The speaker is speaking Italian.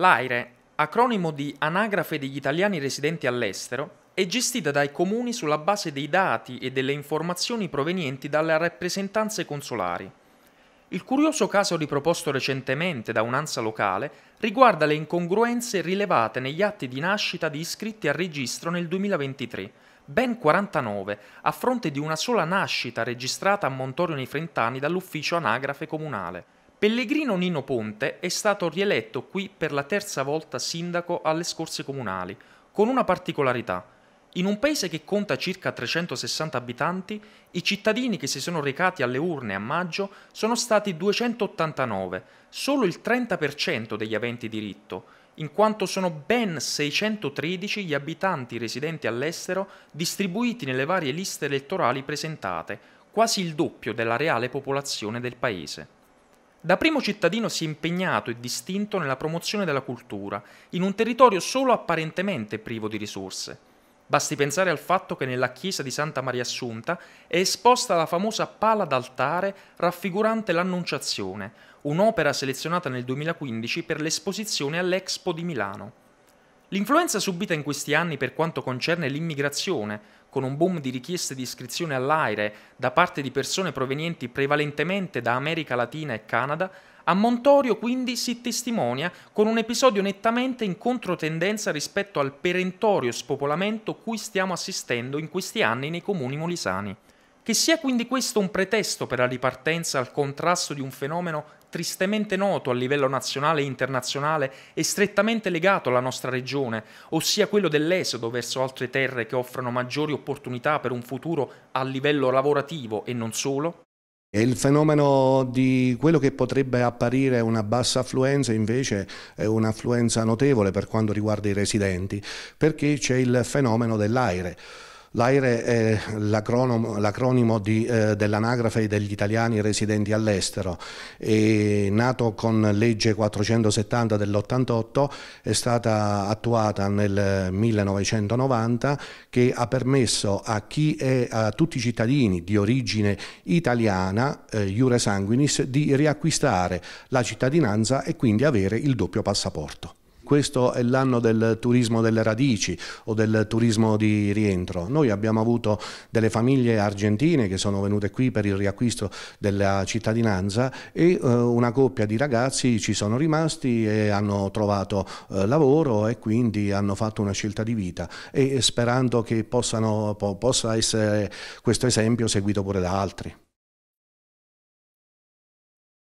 L'AIRE, acronimo di Anagrafe degli italiani residenti all'estero, è gestita dai comuni sulla base dei dati e delle informazioni provenienti dalle rappresentanze consolari. Il curioso caso riproposto recentemente da un'ansa locale riguarda le incongruenze rilevate negli atti di nascita di iscritti al registro nel 2023, ben 49, a fronte di una sola nascita registrata a Montorio nei Frentani dall'ufficio anagrafe comunale. Pellegrino Nino Ponte è stato rieletto qui per la terza volta sindaco alle scorse comunali, con una particolarità. In un paese che conta circa 360 abitanti, i cittadini che si sono recati alle urne a maggio sono stati 289, solo il 30% degli aventi diritto, in quanto sono ben 613 gli abitanti residenti all'estero distribuiti nelle varie liste elettorali presentate, quasi il doppio della reale popolazione del paese. Da primo cittadino si è impegnato e distinto nella promozione della cultura, in un territorio solo apparentemente privo di risorse. Basti pensare al fatto che nella chiesa di Santa Maria Assunta è esposta la famosa pala d'altare raffigurante l'Annunciazione, un'opera selezionata nel 2015 per l'esposizione all'Expo di Milano. L'influenza subita in questi anni per quanto concerne l'immigrazione, con un boom di richieste di iscrizione all'AIRE da parte di persone provenienti prevalentemente da America Latina e Canada, a Montorio quindi si testimonia con un episodio nettamente in controtendenza rispetto al perentorio spopolamento cui stiamo assistendo in questi anni nei comuni molisani. Che sia quindi questo un pretesto per la ripartenza al contrasto di un fenomeno tristemente noto a livello nazionale e internazionale e strettamente legato alla nostra regione, ossia quello dell'esodo verso altre terre che offrono maggiori opportunità per un futuro a livello lavorativo e non solo? Il fenomeno di quello che potrebbe apparire una bassa affluenza invece è un'affluenza notevole per quanto riguarda i residenti, perché c'è il fenomeno dell'aereo. L'AIRE è l'acronimo eh, dell'anagrafe degli italiani residenti all'estero, nato con legge 470 dell'88, è stata attuata nel 1990 che ha permesso a, è, a tutti i cittadini di origine italiana, eh, iure sanguinis, di riacquistare la cittadinanza e quindi avere il doppio passaporto questo è l'anno del turismo delle radici o del turismo di rientro. Noi abbiamo avuto delle famiglie argentine che sono venute qui per il riacquisto della cittadinanza e eh, una coppia di ragazzi ci sono rimasti e hanno trovato eh, lavoro e quindi hanno fatto una scelta di vita e eh, sperando che possano, po possa essere questo esempio seguito pure da altri.